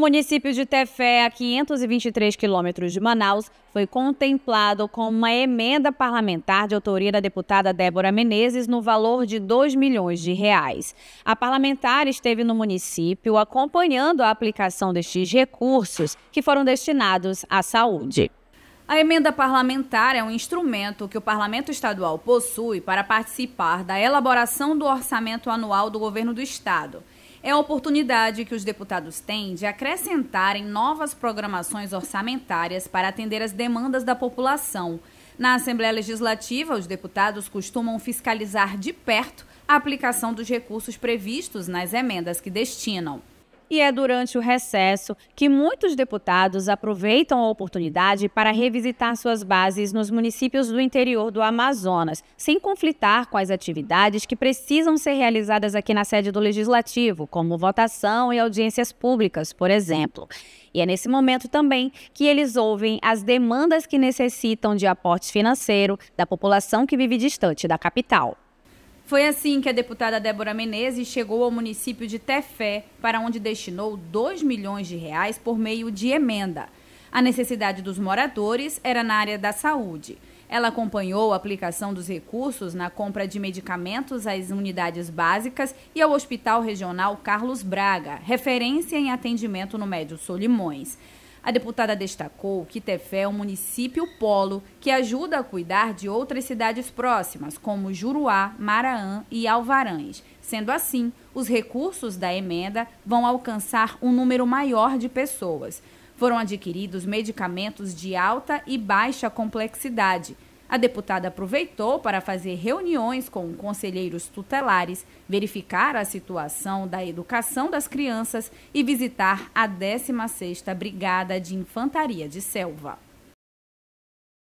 município de Tefé, a 523 quilômetros de Manaus, foi contemplado com uma emenda parlamentar de autoria da deputada Débora Menezes no valor de 2 milhões de reais. A parlamentar esteve no município acompanhando a aplicação destes recursos que foram destinados à saúde. A emenda parlamentar é um instrumento que o Parlamento Estadual possui para participar da elaboração do orçamento anual do governo do Estado é a oportunidade que os deputados têm de acrescentarem novas programações orçamentárias para atender as demandas da população. Na Assembleia Legislativa, os deputados costumam fiscalizar de perto a aplicação dos recursos previstos nas emendas que destinam e é durante o recesso que muitos deputados aproveitam a oportunidade para revisitar suas bases nos municípios do interior do Amazonas, sem conflitar com as atividades que precisam ser realizadas aqui na sede do Legislativo, como votação e audiências públicas, por exemplo. E é nesse momento também que eles ouvem as demandas que necessitam de aporte financeiro da população que vive distante da capital. Foi assim que a deputada Débora Menezes chegou ao município de Tefé, para onde destinou 2 milhões de reais por meio de emenda. A necessidade dos moradores era na área da saúde. Ela acompanhou a aplicação dos recursos na compra de medicamentos às unidades básicas e ao Hospital Regional Carlos Braga, referência em atendimento no Médio Solimões. A deputada destacou que Tefé é um município polo que ajuda a cuidar de outras cidades próximas, como Juruá, Maraã e Alvarães. Sendo assim, os recursos da emenda vão alcançar um número maior de pessoas. Foram adquiridos medicamentos de alta e baixa complexidade a deputada aproveitou para fazer reuniões com conselheiros tutelares, verificar a situação da educação das crianças e visitar a 16ª Brigada de Infantaria de Selva.